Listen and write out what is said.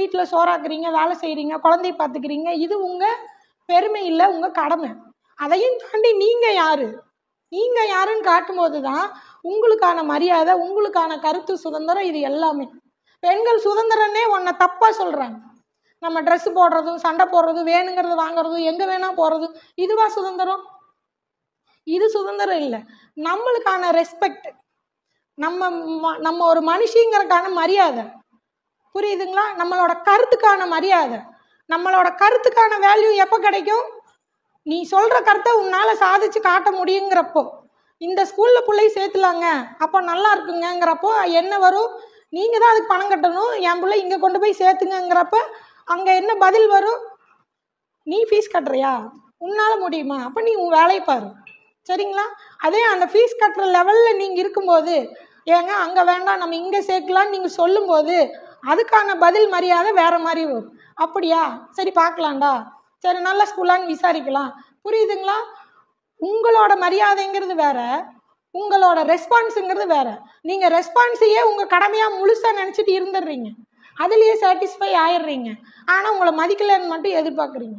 வீட்டில் சோறாக்குறீங்க வேலை செய்கிறீங்க குழந்தைய பார்த்துக்கிறீங்க இது உங்கள் பெருமை இல்லை உங்கள் கடமை அதையும் தாண்டி நீங்கள் யார் நீங்கள் யாருன்னு காட்டும்போது தான் உங்களுக்கான மரியாதை உங்களுக்கான கருத்து சுதந்திரம் இது எல்லாமே பெண்கள் சுதந்திரன்னே உன்னை தப்பாக சொல்கிறாங்க நம்ம ட்ரெஸ் போடுறதும் சண்டை போடுறதும் வேணுங்கிறது வாங்குறதும் எங்கே வேணால் போகிறதும் இதுவா சுதந்திரம் இது சுதந்திரம் இல்லை நம்மளுக்கான ரெஸ்பெக்ட் நம்ம நம்ம ஒரு மனுஷிங்கிறக்கான மரியாதை புரியுதுங்களா நம்மளோட கருத்துக்கான மரியாதை நம்மளோட கருத்துக்கான வேல்யூ எப்போ கிடைக்கும் நீ சொல்கிற கருத்தை உன்னால் சாதிச்சு காட்ட முடியுங்கிறப்போ இந்த ஸ்கூலில் பிள்ளை சேர்த்துலாங்க அப்போ நல்லா இருக்குங்கிறப்போ என்ன வரும் நீங்கள் தான் அதுக்கு பணம் கட்டணும் என் பிள்ளை இங்கே கொண்டு போய் சேர்த்துங்கிறப்ப அங்கே என்ன பதில் வரும் நீ ஃபீஸ் கட்டுறியா உன்னால் முடியுமா அப்போ நீ உன் வேலையை பாரு சரிங்களா அதே அந்த ஃபீஸ் கட்டுற லெவலில் நீங்கள் இருக்கும்போது ஏங்க அங்கே வேண்டாம் நம்ம இங்கே நீங்க நீங்கள் சொல்லும்போது அதுக்கான பதில் மரியாதை வேற மாதிரி வரும் அப்படியா சரி பார்க்கலாண்டா சரி நல்ல ஸ்கூலான்னு விசாரிக்கலாம் புரியுதுங்களா உங்களோட மரியாதைங்கிறது வேற உங்களோட ரெஸ்பான்ஸுங்கிறது வேற நீங்க ரெஸ்பான்ஸையே உங்க கடமையா முழுசா நினைச்சிட்டு இருந்துடுறீங்க அதுலயே சாட்டிஸ்ஃபை ஆயிடுறீங்க ஆனா உங்களை மதிக்கலன்னு மட்டும் எதிர்பார்க்குறீங்க